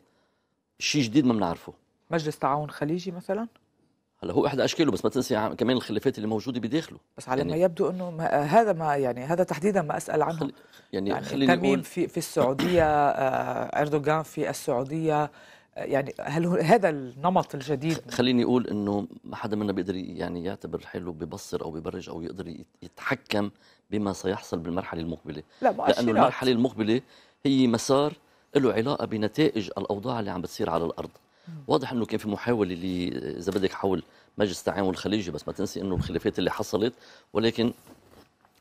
S2: شيء جديد ما بنعرفه
S1: مجلس تعاون خليجي مثلا
S2: هلا هو احد اشكاله بس ما تنسي كمان الخلافات اللي موجوده بداخله بس على يعني ما
S1: يبدو انه ما هذا ما يعني هذا تحديدا ما اسال عنه خلي
S2: يعني, يعني خليني تميم في في
S1: السعوديه آه، اردوغان في السعوديه آه، يعني هل هذا
S2: النمط الجديد خليني اقول انه ما حدا منا بيقدر يعني يعتبر حاله ببصر او ببرج او يقدر يتحكم بما سيحصل بالمرحله المقبله لا مؤشرات. لانه المرحله المقبله هي مسار له علاقه بنتائج الاوضاع اللي عم بتصير على الارض واضح انه كان في محاوله اذا بدك حول مجلس التعاون الخليجي بس ما تنسي انه الخلافات اللي حصلت ولكن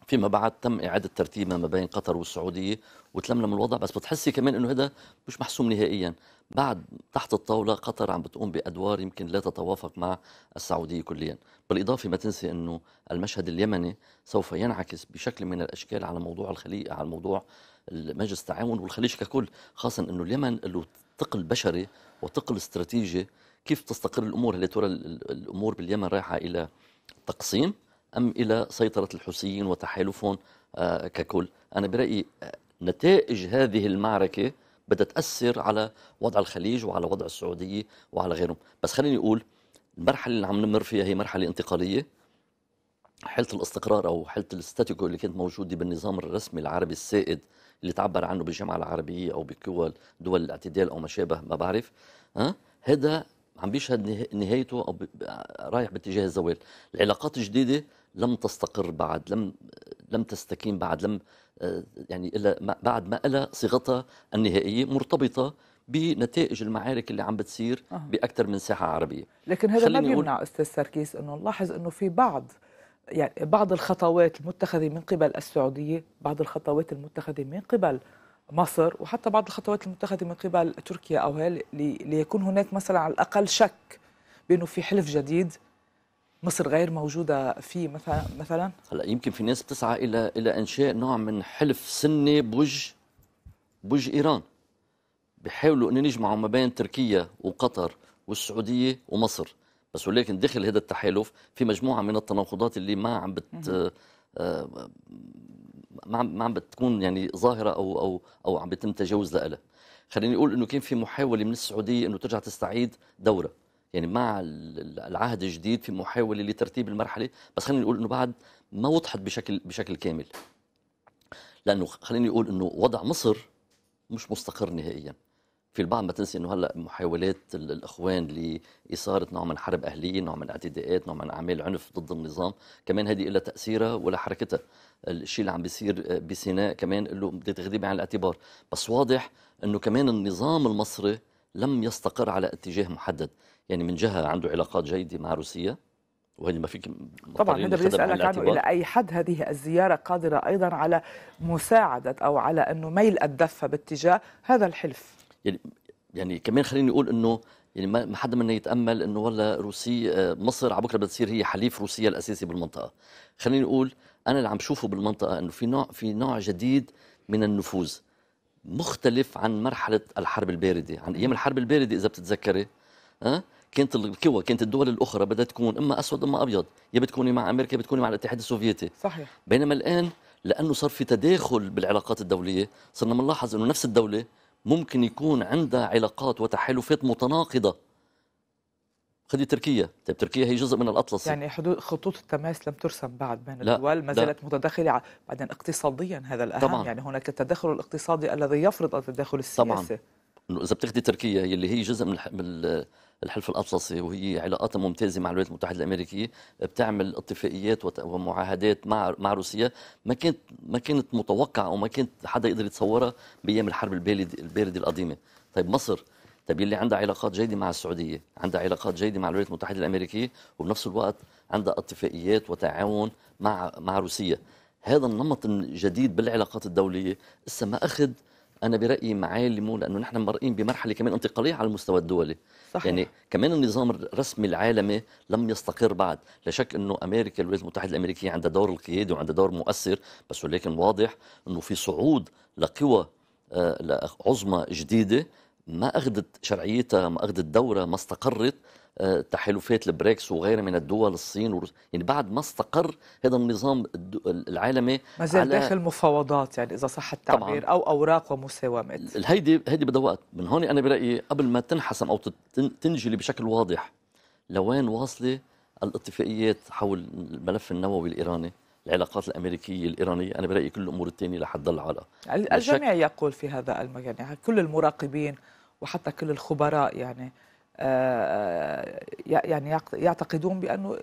S2: فيما بعد تم إعادة ترتيبها ما بين قطر والسعودية وتلملم الوضع بس بتحسي كمان أنه هذا مش محسوم نهائيا بعد تحت الطاولة قطر عم بتقوم بأدوار يمكن لا تتوافق مع السعودية كليا بالإضافة ما تنسي أنه المشهد اليمني سوف ينعكس بشكل من الأشكال على موضوع الخليج على موضوع مجلس التعاون والخليج ككل خاصة أنه اليمن له ثقل بشري وثقل استراتيجي كيف تستقر الامور هل ترى الامور باليمن رايحه الى تقسيم ام الى سيطره الحوثيين وتحالفهم آه، ككل انا برايي آه، نتائج هذه المعركه بدها تاثر على وضع الخليج وعلى وضع السعوديه وعلى غيرهم بس خليني اقول المرحله اللي عم نمر فيها هي مرحله انتقاليه حاله الاستقرار او حاله الاستاتيكو اللي كانت موجوده بالنظام الرسمي العربي السائد اللي تعبر عنه بالجامعه العربيه او بقوى دول الاعتدال او ما شابه ما بعرف ها هذا عم بيشهد نهايته او رايح باتجاه الزوال العلاقات الجديده لم تستقر بعد لم لم تستكين بعد لم آه، يعني الا بعد ما الا صيغتها النهائيه مرتبطه بنتائج المعارك اللي عم بتصير باكثر من ساحه عربيه
S1: لكن هذا ما بيمنع استاذ سركيس انه نلاحظ انه في بعض يعني بعض الخطوات المتخذة من قبل السعودية بعض الخطوات المتخذة من قبل مصر وحتى بعض الخطوات المتخذة من قبل تركيا أو هل ليكون هناك مثلا على الأقل شك بأنه في حلف جديد مصر غير موجودة فيه مثلا مثلا
S2: هلا يمكن في ناس بتسعى إلى إلى إنشاء نوع من حلف سني بوج بوج إيران بحاولوا أن يجمعوا ما بين تركيا وقطر والسعودية ومصر بس ولكن داخل هذا التحالف في مجموعه من التناقضات اللي ما عم بت آه، ما عم ما عم بتكون يعني ظاهره او او او عم بيتم تجاوز لها خليني اقول انه كان في محاوله من السعوديه انه ترجع تستعيد دورها يعني مع العهد الجديد في محاوله لترتيب المرحله بس خليني اقول انه بعد ما وضحت بشكل بشكل كامل لانه خليني اقول انه وضع مصر مش مستقر نهائيا في البعض ما تنسي انه هلا محاولات الاخوان لاثاره نوع من حرب اهليه، نوع من اعتداءات، نوع من اعمال عنف ضد النظام، كمان هذه لها تاثيرها ولا حركتها. الشيء اللي عم بيصير آه، بسيناء كمان له بدي تاخذيه بعين الاعتبار، بس واضح انه كمان النظام المصري لم يستقر على اتجاه محدد، يعني من جهه عنده علاقات جيده مع روسيا وهذه ما فيك طبعا هذا بدي اسالك عنه الى اي
S1: حد هذه الزياره قادره ايضا على مساعده او على انه ميل الدفه باتجاه هذا الحلف
S2: يعني يعني كمان خليني اقول انه يعني ما حدا منا يتامل انه والله روسي آه، مصر على بكره بدها تصير هي حليف روسيا الاساسي بالمنطقه خليني اقول انا اللي عم شوفه بالمنطقه انه في نوع في نوع جديد من النفوذ مختلف عن مرحله الحرب البارده عن ايام الحرب البارده اذا بتتذكري ها كانت القوى كانت الدول الاخرى بدها تكون اما اسود اما ابيض يا بتكوني مع امريكا يا بتكوني مع الاتحاد السوفيتي صحيح بينما الان لانه صار في تداخل بالعلاقات الدوليه صرنا بنلاحظ انه نفس الدوله ممكن يكون عندها علاقات وتحالفات متناقضه خدي تركيا طيب تركيا هي جزء من الاطلس يعني
S1: حدود خطوط التماس لم ترسم بعد بين لا الدول ما زالت متداخله بعدين اقتصاديا هذا الاهم طبعاً يعني هناك التدخل الاقتصادي الذي يفرض التدخل السياسي طبعاً
S2: انه اذا بتاخذي تركيا اللي هي جزء من الحلف الاطلسي وهي علاقاتها ممتازه مع الولايات المتحده الامريكيه بتعمل اتفاقيات ومعاهدات مع مع روسيا ما كانت ما كانت متوقعه وما كانت حدا يقدر يتصورها بايام الحرب البارده البارده القديمه طيب مصر طيب اللي عندها علاقات جيدة مع السعودية عندها علاقات جيدة مع الولايات المتحدة الأمريكية وبنفس الوقت عندها اتفاقيات وتعاون مع مع روسيا هذا النمط الجديد بالعلاقات الدولية لسه ما أخذ انا برايي معالمه لانه نحن مرقين بمرحله كمان انتقاليه على المستوى الدولي صحيح. يعني كمان النظام الرسمي العالمي لم يستقر بعد لا شك انه امريكا الولايات المتحده الامريكيه عندها دور القيادي وعندها دور مؤثر بس ولكن واضح انه في صعود لقوى آه، عظمى جديده ما اخذت شرعيتها ما اخذت دورها ما استقرت تحالفات البريكس وغيرها من الدول الصين وروس يعني بعد ما استقر هذا النظام العالمي ما زال داخل
S1: مفاوضات يعني اذا صح التعبير او اوراق ومساومات
S2: هيدي هيدي بدها وقت من هون انا برايي قبل ما تنحسم او تنجلي بشكل واضح لوين واصله الاتفاقيات حول الملف النووي الايراني العلاقات الامريكيه الايرانيه انا برايي كل الامور الثانيه رح تضل على
S1: الجميع يقول في هذا المجال يعني كل المراقبين وحتى كل الخبراء يعني آه، آه، يعني يعتقدون بانه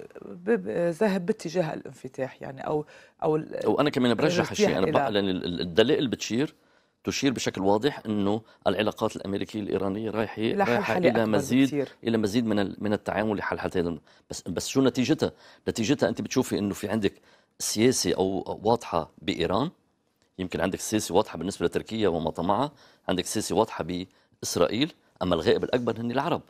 S1: ذاهب باتجاه الانفتاح يعني او او وانا كمان برجح هالشيء انا
S2: لان الدلائل بتشير تشير بشكل واضح انه العلاقات الامريكيه الايرانيه رايحه رايحه الى مزيد بكتير. الى مزيد من من التعامل لحل حتى بس بس شو نتيجتها؟ نتيجتها انت بتشوفي انه في عندك سياسه او واضحه بايران يمكن عندك سياسه واضحه بالنسبه لتركيا وما طمعها، عندك سياسه واضحه باسرائيل، اما الغائب الاكبر هن العرب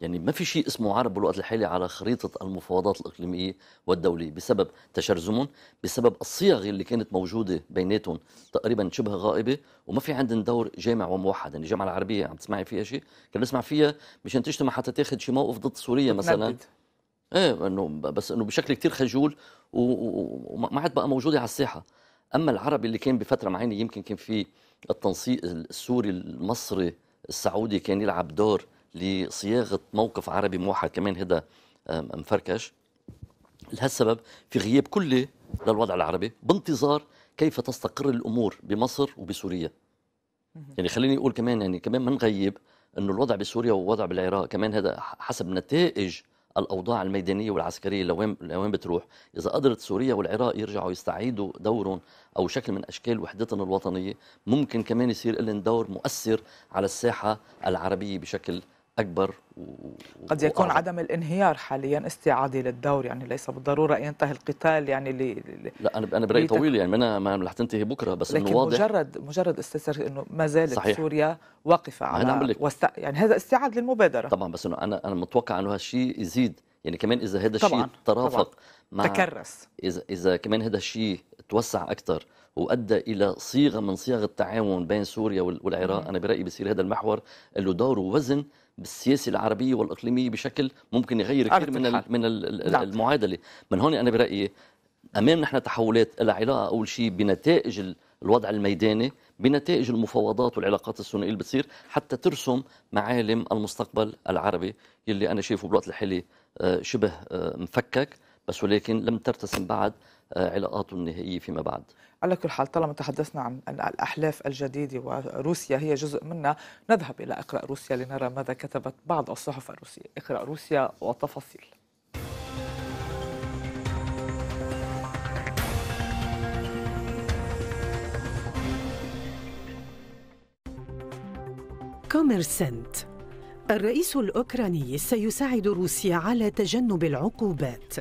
S2: يعني ما في شيء اسمه عرب بالوقت الحالي على خريطة المفاوضات الإقليمية والدولية بسبب تشرزمهم بسبب الصيغ اللي كانت موجودة بيناتهم تقريبا شبه غائبة وما في عندهم دور جامع وموحد يعني الجامعة العربية عم تسمعي فيها شيء كان نسمع فيها مشان تجتمع حتى تاخذ شي موقف ضد سوريا مثلا ايه انه بس انه بشكل كثير خجول وما عاد بقى موجودة على الساحة اما العرب اللي كان بفترة معينة يمكن كان في التنسيق السوري المصري السعودي كان يلعب دور لصياغه موقف عربي موحد كمان هذا مفركش لهالسبب في غياب كلي للوضع العربي بانتظار كيف تستقر الامور بمصر وبسوريا يعني خليني اقول كمان يعني كمان ما نغيب انه الوضع بسوريا والوضع بالعراق كمان هذا حسب نتائج الاوضاع الميدانيه والعسكريه لوين لوين بتروح اذا قدرت سوريا والعراق يرجعوا يستعيدوا دورهم او شكل من اشكال وحدتهم الوطنيه ممكن كمان يصير لهم دور مؤثر على الساحه العربيه بشكل اكبر و... قد يكون وأعظم.
S1: عدم الانهيار حاليا استعاده للدور يعني ليس بالضروره ينتهي القتال يعني ل...
S2: لا انا انا برايي لتك... طويل يعني ما ما رح تنتهي بكره بس لكن انه واضح
S1: مجرد مجرد استفسار انه ما زالت صحيح. سوريا واقفه على
S2: وست... يعني هذا استعاد للمبادره طبعا بس انه انا انا متوقع انه هالشيء يزيد يعني كمان اذا هذا الشيء ترافق مع تكرس اذا اذا كمان هذا الشيء توسع اكثر وادى الى صيغه من صيغ التعاون بين سوريا والعراق انا برايي بصير هذا المحور له دور ووزن بالسياسه العربيه والاقليميه بشكل ممكن يغير كثير من الحال. من نعم. المعادله من هون انا برايي امام نحن تحولات لها علاقه اول شيء بنتائج الوضع الميداني بنتائج المفاوضات والعلاقات الثنائيه اللي بتصير حتى ترسم معالم المستقبل العربي يلي انا شايفه بالوقت الحالي آه، شبه آه، مفكك بس ولكن لم ترتسم بعد آه، علاقاته النهائيه فيما بعد
S1: على كل حال طالما تحدثنا عن الأحلاف الجديدة وروسيا هي جزء منها نذهب إلى إقرأ روسيا لنرى ماذا كتبت بعض الصحف الروسية إقرأ روسيا وتفاصيل
S4: كوميرسنت الرئيس الأوكراني سيساعد روسيا على تجنب العقوبات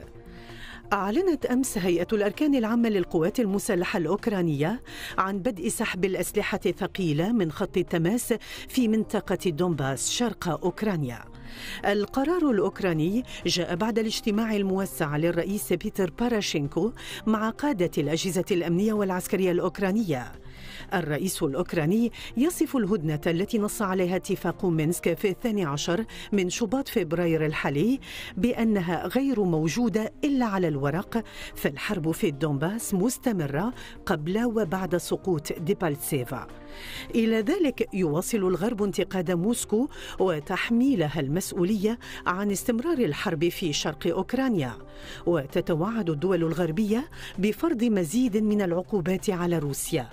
S4: أعلنت أمس هيئة الأركان العامة للقوات المسلحة الأوكرانية عن بدء سحب الأسلحة الثقيلة من خط التماس في منطقة دونباس شرق أوكرانيا القرار الأوكراني جاء بعد الاجتماع الموسع للرئيس بيتر باراشينكو مع قادة الأجهزة الأمنية والعسكرية الأوكرانية الرئيس الأوكراني يصف الهدنة التي نص عليها اتفاق مينسك في الثاني عشر من شباط فبراير الحالي بأنها غير موجودة إلا على الورق فالحرب في الدومباس مستمرة قبل وبعد سقوط ديبالتسيفا إلى ذلك يواصل الغرب انتقاد موسكو وتحميلها المسؤولية عن استمرار الحرب في شرق أوكرانيا وتتوعد الدول الغربية بفرض مزيد من العقوبات على روسيا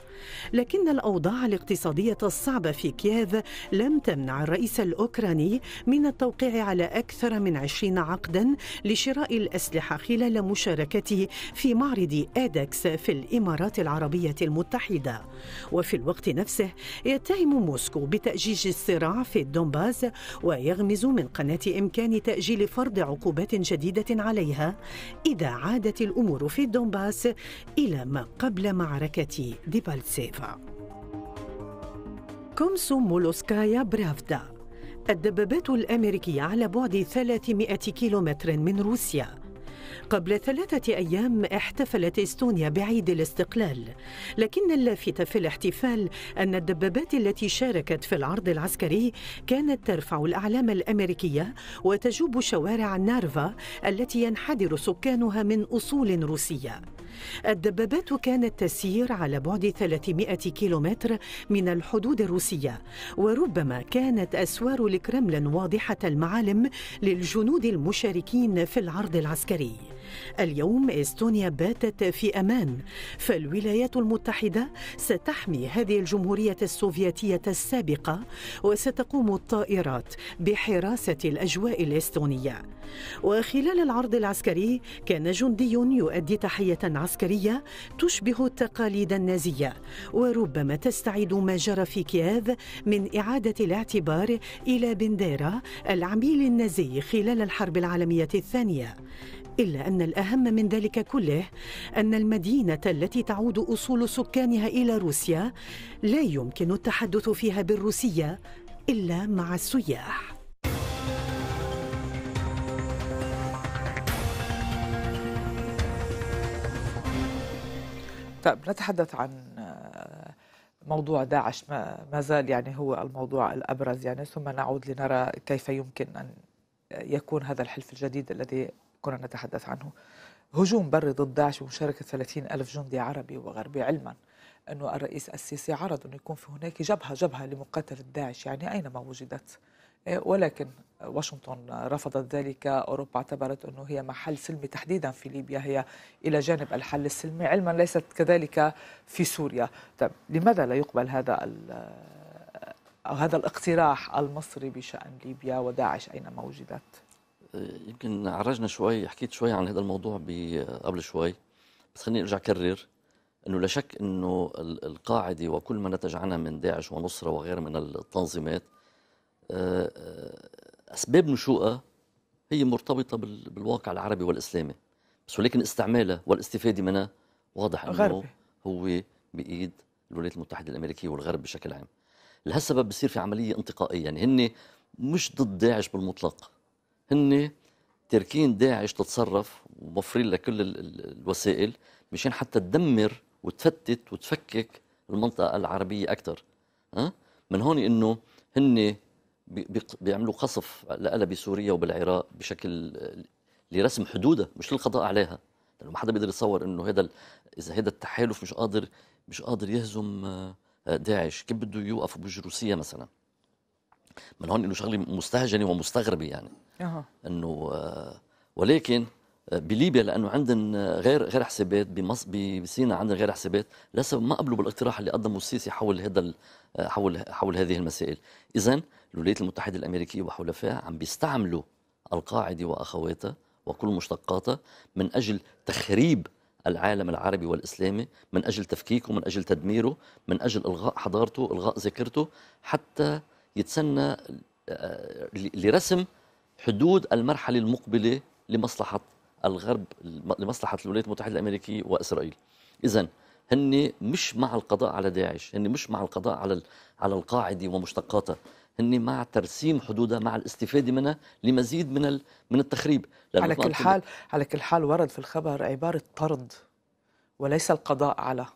S4: لكن الأوضاع الاقتصادية الصعبة في كييف لم تمنع الرئيس الأوكراني من التوقيع على أكثر من عشرين عقدا لشراء الأسلحة خلال مشاركته في معرض آدكس في الإمارات العربية المتحدة وفي الوقت نفسه يتهم موسكو بتأجيج الصراع في الدومباز ويغمز من قناة إمكان تأجيل فرض عقوبات جديدة عليها إذا عادت الأمور في الدونباس إلى ما قبل معركة ديبالسيفا كومسو مولوسكايا برافدا الدبابات الأمريكية على بعد 300 كيلومتر من روسيا قبل ثلاثة أيام احتفلت إستونيا بعيد الاستقلال لكن اللافت في الاحتفال أن الدبابات التي شاركت في العرض العسكري كانت ترفع الأعلام الأمريكية وتجوب شوارع نارفا التي ينحدر سكانها من أصول روسية الدبابات كانت تسير على بعد 300 كيلومتر من الحدود الروسية وربما كانت أسوار الكرملين واضحة المعالم للجنود المشاركين في العرض العسكري اليوم إستونيا باتت في أمان فالولايات المتحدة ستحمي هذه الجمهورية السوفيتية السابقة وستقوم الطائرات بحراسة الأجواء الإستونية وخلال العرض العسكري كان جندي يؤدي تحية عسكرية تشبه التقاليد النازية وربما تستعيد ما جرى في كييف من إعادة الاعتبار إلى بنديرا العميل النازي خلال الحرب العالمية الثانية إلا أن الأهم من ذلك كله أن المدينة التي تعود أصول سكانها إلى روسيا لا يمكن التحدث فيها بالروسية إلا مع
S1: السياح طيب نتحدث عن آه، موضوع داعش ما زال يعني هو الموضوع الابرز يعني ثم نعود لنرى كيف يمكن ان يكون هذا الحلف الجديد الذي كنا نتحدث عنه هجوم بري ضد داعش ومشاركة 30 ألف جندي عربي وغربي علما أنه الرئيس السيسي عرض أن يكون في هناك جبهة جبهة لمقاتلة داعش يعني أينما وجدت إيه، ولكن واشنطن رفضت ذلك أوروبا اعتبرت أنه هي محل سلمي تحديدا في ليبيا هي إلى جانب الحل السلمي علما ليست كذلك في سوريا طيب لماذا لا يقبل هذا أو هذا الاقتراح المصري بشأن ليبيا وداعش أينما وجدت
S2: يمكن عرجنا شوي حكيت شوي عن هذا الموضوع قبل شوي بس خليني ارجع اكرر انه لا شك انه القاعده وكل ما نتج عنها من داعش ونصره وغيرها من التنظيمات آه، آه، اسباب نشوئها هي مرتبطه بالواقع العربي والاسلامي بس ولكن استعمالها والاستفاده منها واضح انه غربي. هو بايد الولايات المتحده الامريكيه والغرب بشكل عام لهالسبب بصير في عمليه انتقائيه يعني هن مش ضد داعش بالمطلق هن تركين داعش تتصرف وموفرين لها كل الوسائل مشان حتى تدمر وتفتت وتفكك المنطقه العربيه اكثر ها من هون انه هن بيعملوا قصف لها بسوريا وبالعراق بشكل لرسم حدودها مش للقضاء عليها لانه ما حدا بيقدر يتصور انه هذا اذا هذا التحالف مش قادر مش قادر يهزم آه، داعش كيف بده يوقف بجروسية مثلا من هون انه شغله مستهجنه ومستغربه يعني أه. انه ولكن آه، بليبيا لانه عندن آه، غير غير حسابات بمص بسينا عندن غير حسابات لسه ما قبلوا بالاقتراح اللي قدمه السيسي حول هذا آه، حول حول هذه المسائل اذا الولايات المتحده الامريكيه وحلفائها عم بيستعملوا القاعده واخواتها وكل مشتقاتها من اجل تخريب العالم العربي والاسلامي من اجل تفكيكه من اجل تدميره من اجل الغاء حضارته الغاء ذاكرته حتى يتسنى آه، لرسم حدود المرحلة المقبلة لمصلحة الغرب لمصلحة الولايات المتحدة الأمريكية وإسرائيل إذا هن مش مع القضاء على داعش هن مش مع القضاء على على القاعدة ومشتقاتها هن مع ترسيم حدودها مع الاستفادة منها لمزيد من من التخريب على كل حال
S1: على كل حال ورد في الخبر عبارة طرد وليس القضاء على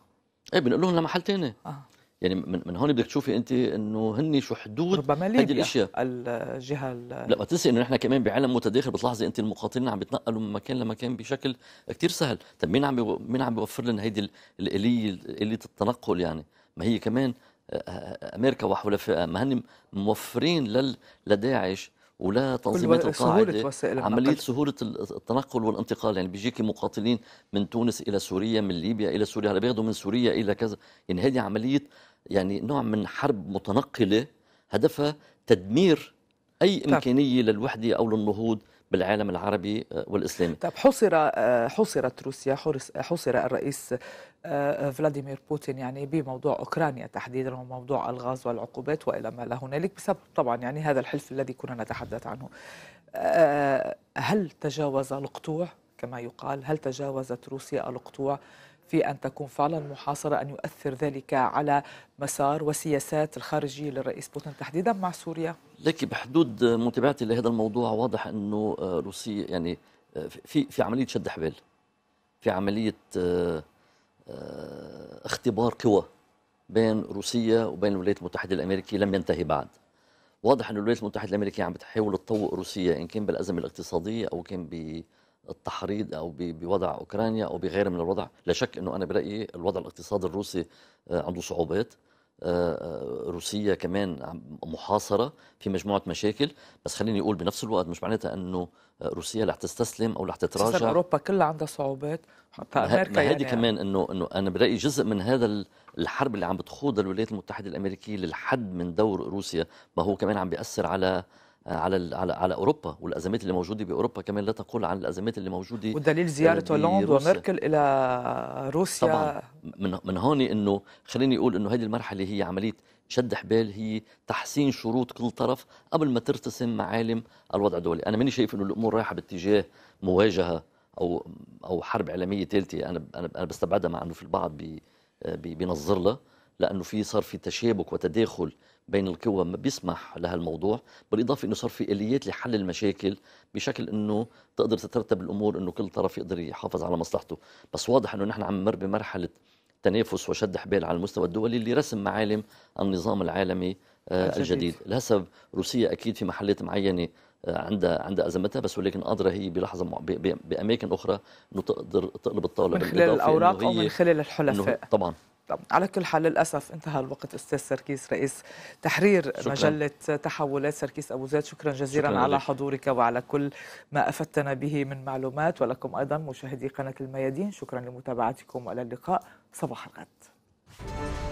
S2: ايه بنقول لهم لمحل ثاني آه. يعني من, من هون بدك تشوفي انت انه هن شو حدود ربما ليبيا هذه الاشياء
S1: الجهه لا ما تنسي
S2: انه نحن كمان بعالم متداخل بتلاحظي انت المقاتلين عم بيتنقلوا من مكان لمكان بشكل كثير سهل، طيب مين عم مين عم بيوفر لنا هيدي الاليه اليه التنقل يعني؟ ما هي كمان آه، آه، آه، امريكا وحلفائها ما هن موفرين لل لداعش ولا تنظيمات القاعدة سهولة وسائل عملية سهولة التنقل والانتقال يعني بيجيك مقاتلين من تونس إلى سوريا من ليبيا إلى سوريا هلا بياخذوا من سوريا إلى كذا يعني هذه عملية يعني نوع من حرب متنقلة هدفها تدمير أي طيب. إمكانية للوحدة أو للنهوض بالعالم العربي آه، والإسلامي طب
S1: حصر آه، حصرت روسيا آه، حصر الرئيس فلاديمير بوتين يعني بموضوع أوكرانيا تحديدا وموضوع الغاز والعقوبات وإلى ما لا هنالك بسبب طبعا يعني هذا الحلف الذي كنا نتحدث عنه هل تجاوز القطوع كما يقال هل تجاوزت روسيا القطوع في أن تكون فعلا محاصرة أن يؤثر ذلك على مسار وسياسات الخارجية للرئيس بوتين تحديدا مع سوريا؟
S2: لكن بحدود متابعتي لهذا الموضوع واضح أنه آه، روسيا يعني آه، في في عملية شد حبال في عملية آه، اختبار قوى بين روسيا وبين الولايات المتحدة الأمريكية لم ينتهي بعد واضح أن الولايات المتحدة الأمريكية عم بتحاول تطوق روسيا إن كان بالأزمة الاقتصادية أو كان التحريض او بوضع اوكرانيا او بغير من الوضع لا شك انه انا برايي الوضع الاقتصادي الروسي آه، عنده صعوبات آه، آه، روسيا كمان محاصرة في مجموعة مشاكل بس خليني أقول بنفس الوقت مش معناتها أنه روسيا رح تستسلم أو رح تتراجع
S1: أوروبا كلها عندها صعوبات حتى أمريكا ما هذه يعني كمان
S2: أنه أنه أنا برأيي جزء من هذا الحرب اللي عم بتخوضها الولايات المتحدة الأمريكية للحد من دور روسيا ما هو كمان عم بيأثر على آه، على على على اوروبا والازمات اللي موجوده باوروبا كمان لا تقل عن الازمات اللي موجوده والدليل آه، زياره هولندا وميركل
S1: الى روسيا طبعا
S2: من من هون انه خليني اقول انه هذه المرحله هي عمليه شد حبال هي تحسين شروط كل طرف قبل ما ترتسم معالم الوضع الدولي انا ماني شايف انه الامور رايحه باتجاه مواجهه او او حرب اعلاميه ثالثه انا انا بستبعدها مع انه في البعض بينظر لها لانه في صار في تشابك وتداخل بين القوى بيسمح لهالموضوع بالاضافه انه صار في اليات لحل المشاكل بشكل انه تقدر تترتب الامور انه كل طرف يقدر يحافظ على مصلحته بس واضح انه نحن عم نمر بمرحله تنافس وشد حبال على المستوى الدولي اللي رسم معالم النظام العالمي آه، الجديد, الجديد. لهسبب روسيا اكيد في محلات معينه آه، عندها عندها ازمتها بس ولكن قادره هي بلحظه مع... ب... باماكن اخرى انه تقدر تقلب الطاوله من خلال الاوراق او من خلال الحلفاء طبعا طب على
S1: كل حال للاسف انتهى الوقت استاذ سركيس رئيس تحرير شكرا. مجله تحولات سركيس ابو زيد شكرا جزيلا شكرا على حضورك وعلى كل ما افدتنا به من معلومات ولكم ايضا مشاهدي قناه الميادين شكرا لمتابعتكم والى اللقاء صباح الغد